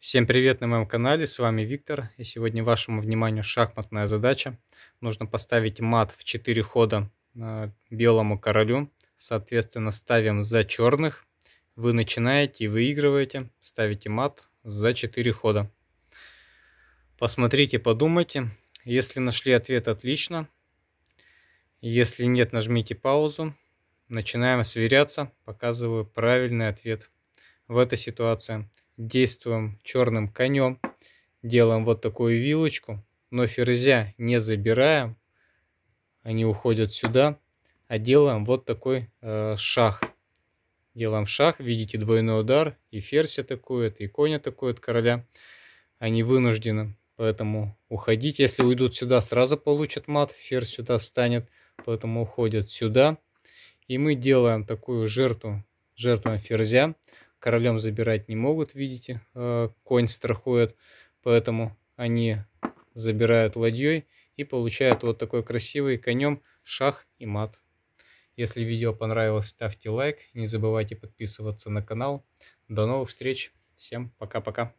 Всем привет на моем канале, с вами Виктор. И сегодня вашему вниманию шахматная задача. Нужно поставить мат в 4 хода э, белому королю. Соответственно, ставим за черных. Вы начинаете и выигрываете. Ставите мат за 4 хода. Посмотрите, подумайте. Если нашли ответ, отлично. Если нет, нажмите паузу. Начинаем сверяться. Показываю правильный ответ в этой ситуации действуем черным конем, делаем вот такую вилочку, но ферзя не забираем, они уходят сюда, а делаем вот такой э, шаг. Делаем шаг, видите двойной удар, и ферзь атакует, и конь атакует короля. Они вынуждены, поэтому уходить. Если уйдут сюда, сразу получат мат, ферзь сюда встанет, поэтому уходят сюда. И мы делаем такую жертву, жертву ферзя. Королем забирать не могут, видите, э, конь страхует, поэтому они забирают ладьей и получают вот такой красивый конем шах и мат. Если видео понравилось, ставьте лайк, не забывайте подписываться на канал. До новых встреч, всем пока-пока.